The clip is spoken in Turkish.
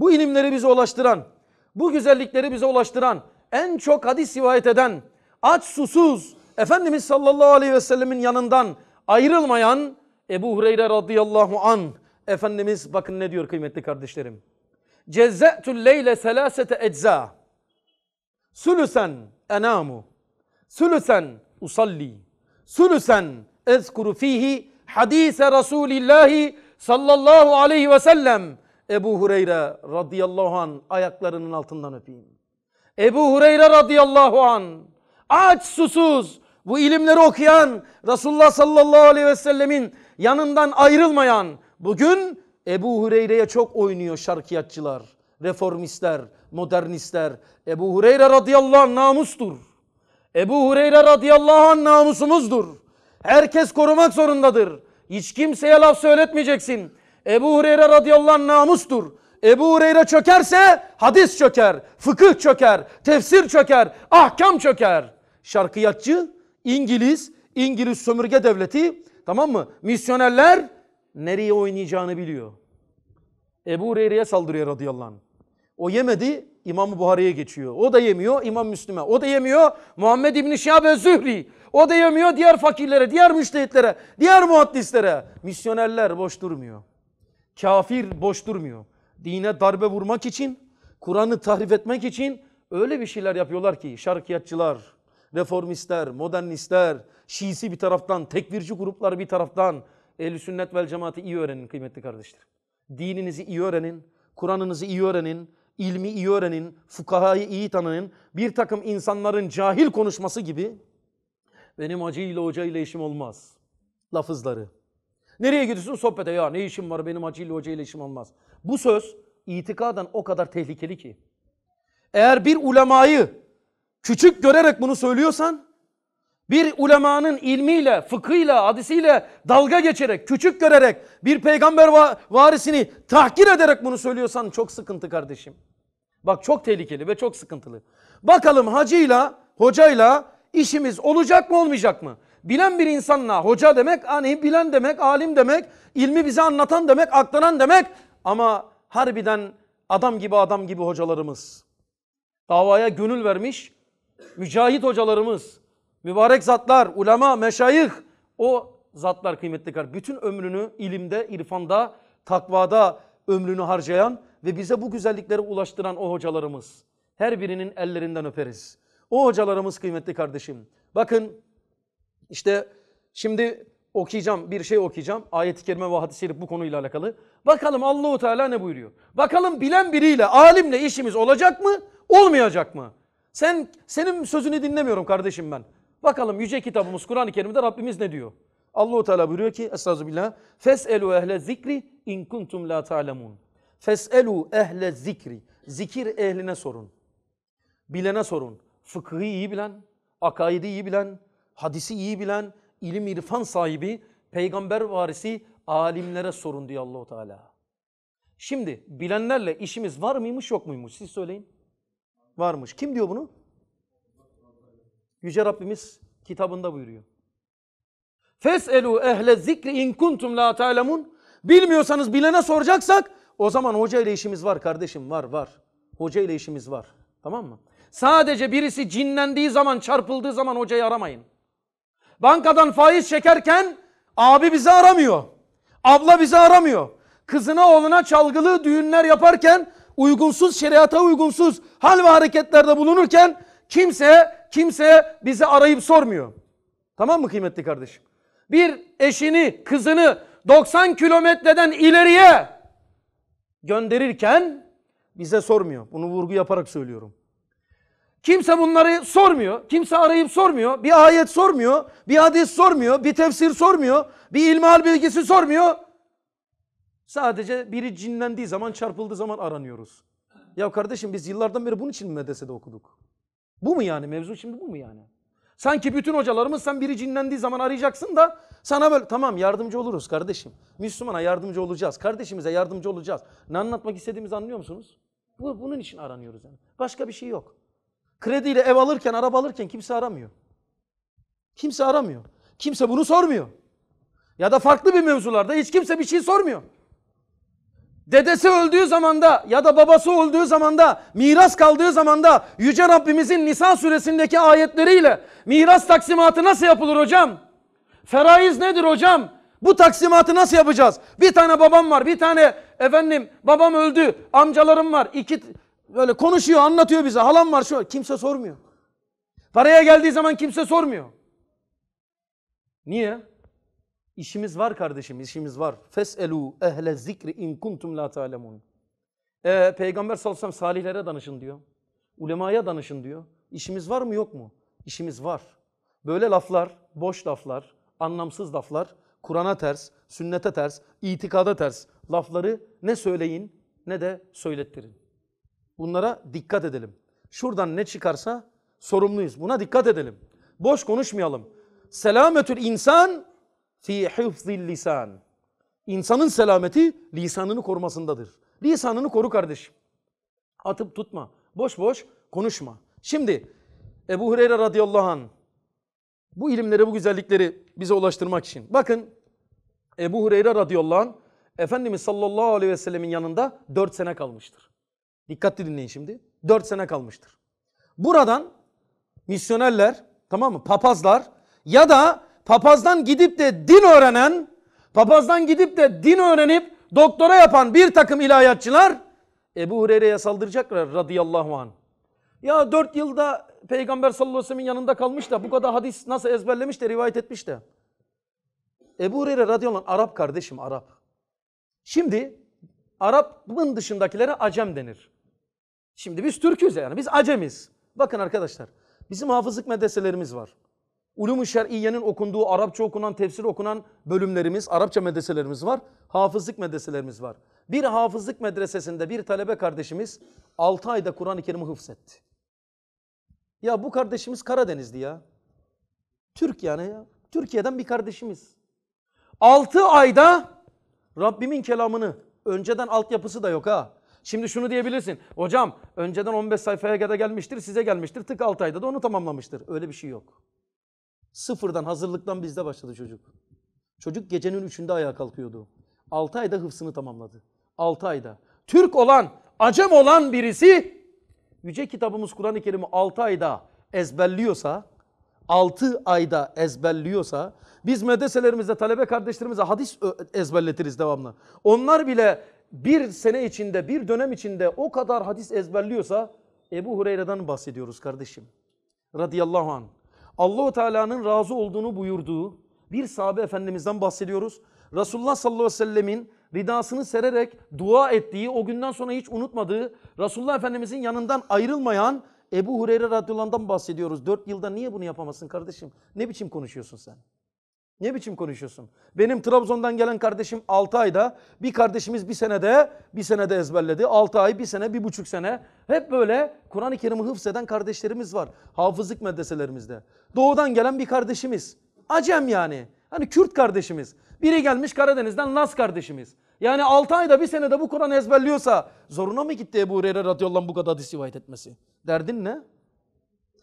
bu ilimleri bize ulaştıran, bu güzellikleri bize ulaştıran, en çok hadis rivayet eden, aç susuz Efendimiz sallallahu aleyhi ve sellemin yanından ayrılmayan Ebu Hureyre radıyallahu an Efendimiz bakın ne diyor kıymetli kardeşlerim. Cezzetül leyle selasete ecza. Sülüsen enamu. Sülüsen usalli. Sülüsen ezkuru fihi hadise Resulillahi sallallahu aleyhi ve sellem. Ebu Hureyre radıyallahu an ayaklarının altından öpeyim. Ebu Hureyre radıyallahu an aç susuz bu ilimleri okuyan Resulullah sallallahu aleyhi ve sellemin yanından ayrılmayan bugün Ebu Hureyre'ye çok oynuyor şarkiyatçılar, reformistler, modernistler. Ebu Hureyre radıyallahu an namustur. Ebu Hureyre radıyallahu an namusumuzdur. Herkes korumak zorundadır. Hiç kimseye laf söyletmeyeceksin. Ebu Hureyre radıyallahu anh namustur. Ebu Hureyre çökerse hadis çöker, fıkıh çöker, tefsir çöker, ahkam çöker. Şarkıyatçı, İngiliz, İngiliz sömürge devleti tamam mı? Misyonerler nereye oynayacağını biliyor. Ebu Hureyre'ye saldırıyor radıyallahu anh. O yemedi İmam-ı Buhari'ye geçiyor. O da yemiyor İmam Müslim'e. O da yemiyor Muhammed İbni Şabe Zühri. O da yemiyor diğer fakirlere, diğer müştehitlere, diğer muaddislere. Misyonerler boş durmuyor. Kafir boş durmuyor. Dine darbe vurmak için, Kur'an'ı tahrif etmek için öyle bir şeyler yapıyorlar ki şarkiyatçılar, reformistler, modernistler, Şiisi bir taraftan, tekvirci gruplar bir taraftan. Ehl-i sünnet vel cemaati iyi öğrenin kıymetli kardeşler. Dininizi iyi öğrenin, Kur'an'ınızı iyi öğrenin, ilmi iyi öğrenin, fukahayı iyi tanının. Bir takım insanların cahil konuşması gibi benim acıyla, ile hoca ile işim olmaz lafızları. Nereye gidiyorsun? Sohbete. Ya ne işim var benim hacıyla hocayla işim olmaz. Bu söz itikadan o kadar tehlikeli ki. Eğer bir ulemayı küçük görerek bunu söylüyorsan bir ulemanın ilmiyle, fıkhıyla, hadisiyle dalga geçerek, küçük görerek bir peygamber varisini tahkir ederek bunu söylüyorsan çok sıkıntı kardeşim. Bak çok tehlikeli ve çok sıkıntılı. Bakalım hacıyla, hocayla işimiz olacak mı olmayacak mı? Bilen bir insanla hoca demek hani bilen demek, alim demek, ilmi bize anlatan demek, aktaran demek. Ama harbiden adam gibi adam gibi hocalarımız, davaya gönül vermiş mücahit hocalarımız, mübarek zatlar, ulema, meşayih o zatlar kıymetli kar. Bütün ömrünü ilimde, irfanda, takvada ömrünü harcayan ve bize bu güzellikleri ulaştıran o hocalarımız. Her birinin ellerinden öperiz. O hocalarımız kıymetli kardeşim. Bakın işte şimdi okuyacağım, bir şey okuyacağım. Ayet-i kerime ve hadis-i şerif bu konuyla alakalı. Bakalım Allahu Teala ne buyuruyor? Bakalım bilen biriyle, alimle işimiz olacak mı, olmayacak mı? Sen senin sözünü dinlemiyorum kardeşim ben. Bakalım yüce kitabımız Kur'an-ı Kerim'de Rabbimiz ne diyor? Allahu Teala buyuruyor ki Estağfirullah. Feselu ehle zikri in kuntum la ta'lemun. Feselu ehle zikri. Zikir ehline sorun. Bilene sorun. Fıkıhı iyi bilen, akaidi iyi bilen, hadisi iyi bilen, ilim irfan sahibi, peygamber varisi alimlere sorun diyor Allahu Teala. Şimdi bilenlerle işimiz var mıymış yok muymuş siz söyleyin. Varmış. Kim diyor bunu? Yüce Rabbimiz kitabında buyuruyor. Feselu ehle zikri in kuntum la ta'lemun. Bilmiyorsanız bilene soracaksak o zaman hoca ile işimiz var kardeşim var var. Hoca ile işimiz var. Tamam mı? Sadece birisi cinlendiği zaman çarpıldığı zaman hocayı aramayın. Bankadan faiz çekerken abi bizi aramıyor. Abla bizi aramıyor. Kızına oğluna çalgılı düğünler yaparken uygunsuz şeriata uygunsuz hal ve hareketlerde bulunurken kimse kimse bizi arayıp sormuyor. Tamam mı kıymetli kardeşim? Bir eşini kızını 90 kilometreden ileriye gönderirken bize sormuyor. Bunu vurgu yaparak söylüyorum. Kimse bunları sormuyor. Kimse arayıp sormuyor. Bir ayet sormuyor. Bir hadis sormuyor. Bir tefsir sormuyor. Bir ilmihal bilgisi sormuyor. Sadece biri cinlendiği zaman, çarpıldığı zaman aranıyoruz. Ya kardeşim biz yıllardan beri bunun için mi medresede okuduk? Bu mu yani mevzu şimdi bu mu yani? Sanki bütün hocalarımız sen biri cinlendiği zaman arayacaksın da sana böyle tamam yardımcı oluruz kardeşim. Müslümana yardımcı olacağız. Kardeşimize yardımcı olacağız. Ne anlatmak istediğimizi anlıyor musunuz? Bu, bunun için aranıyoruz yani. Başka bir şey yok. Krediyle ev alırken, araba alırken kimse aramıyor. Kimse aramıyor. Kimse bunu sormuyor. Ya da farklı bir mevzularda hiç kimse bir şey sormuyor. Dedesi öldüğü zamanda ya da babası öldüğü zamanda miras kaldığı zamanda Yüce Rabbimizin Nisa suresindeki ayetleriyle miras taksimatı nasıl yapılır hocam? Feraiz nedir hocam? Bu taksimatı nasıl yapacağız? Bir tane babam var, bir tane efendim babam öldü, amcalarım var, iki böyle konuşuyor anlatıyor bize. Halam var şu kimse sormuyor. Paraya geldiği zaman kimse sormuyor. Niye? İşimiz var kardeşim işimiz var. Feselu ehle zikri in kuntum la ta'lemun. E, Peygamber sallallahu aleyhi ve sellem salihlere danışın diyor. Ulemaya danışın diyor. İşimiz var mı yok mu? İşimiz var. Böyle laflar, boş laflar, anlamsız laflar, Kur'an'a ters, sünnete ters, itikada ters lafları ne söyleyin ne de söylettirin. Bunlara dikkat edelim. Şuradan ne çıkarsa sorumluyuz. Buna dikkat edelim. Boş konuşmayalım. Selametül insan fi hıfzil lisan. İnsanın selameti lisanını korumasındadır. Lisanını koru kardeşim. Atıp tutma. Boş boş konuşma. Şimdi Ebu Hureyre radıyallahu an. bu ilimleri, bu güzellikleri bize ulaştırmak için. Bakın Ebu Hureyre radıyallahu an. Efendimiz sallallahu aleyhi ve sellemin yanında dört sene kalmıştır. Dikkatli dinleyin şimdi. 4 sene kalmıştır. Buradan misyonerler tamam mı papazlar ya da papazdan gidip de din öğrenen papazdan gidip de din öğrenip doktora yapan bir takım ilahiyatçılar Ebu Hureyre'ye saldıracaklar radıyallahu anh. Ya dört yılda Peygamber sallallahu aleyhi ve sellemin yanında kalmış da bu kadar hadis nasıl ezberlemiş de rivayet etmiş de. Ebu Hureyre radıyallahu anh Arap kardeşim Arap. Şimdi Arap'ın dışındakilere Acem denir. Şimdi biz Türk'üz yani biz Acemiz. Bakın arkadaşlar bizim hafızlık medreselerimiz var. Ulum-u Şer'iye'nin okunduğu Arapça okunan, tefsir okunan bölümlerimiz, Arapça medreselerimiz var. Hafızlık medreselerimiz var. Bir hafızlık medresesinde bir talebe kardeşimiz 6 ayda Kur'an-ı Kerim'i hıfzetti. Ya bu kardeşimiz Karadenizli ya. Türk yani ya. Türkiye'den bir kardeşimiz. 6 ayda Rabbimin kelamını Önceden altyapısı da yok ha. Şimdi şunu diyebilirsin. Hocam önceden 15 sayfaya kadar gelmiştir size gelmiştir. Tık 6 ayda da onu tamamlamıştır. Öyle bir şey yok. Sıfırdan hazırlıktan bizde başladı çocuk. Çocuk gecenin üçünde ayağa kalkıyordu. 6 ayda hıfsını tamamladı. 6 ayda. Türk olan, Acem olan birisi Yüce kitabımız Kur'an-ı Kerim'i 6 ayda ezberliyorsa 6 ayda ezberliyorsa biz medreselerimizde talebe kardeşlerimize hadis ezberletiriz devamlı. Onlar bile bir sene içinde bir dönem içinde o kadar hadis ezberliyorsa Ebu Hureyre'den bahsediyoruz kardeşim. Radıyallahu anh. Allahu Teala'nın razı olduğunu buyurduğu bir sahabe efendimizden bahsediyoruz. Resulullah sallallahu aleyhi ve sellemin ridasını sererek dua ettiği, o günden sonra hiç unutmadığı, Resulullah Efendimizin yanından ayrılmayan Ebu Hureyre radıyallahu bahsediyoruz. Dört yılda niye bunu yapamazsın kardeşim? Ne biçim konuşuyorsun sen? Ne biçim konuşuyorsun? Benim Trabzon'dan gelen kardeşim 6 ayda, bir kardeşimiz bir senede, bir senede ezberledi. 6 ay, bir sene, bir buçuk sene. Hep böyle Kur'an-ı Kerim'i hıfzeden kardeşlerimiz var. Hafızlık medreselerimizde. Doğudan gelen bir kardeşimiz. Acem yani. Hani Kürt kardeşimiz. Biri gelmiş Karadeniz'den Las kardeşimiz. Yani 6 ayda bir senede bu Kur'an ezberliyorsa zoruna mı gitti Ebu Hureyre radıyallahu anh bu kadar hadis rivayet etmesi? Derdin ne?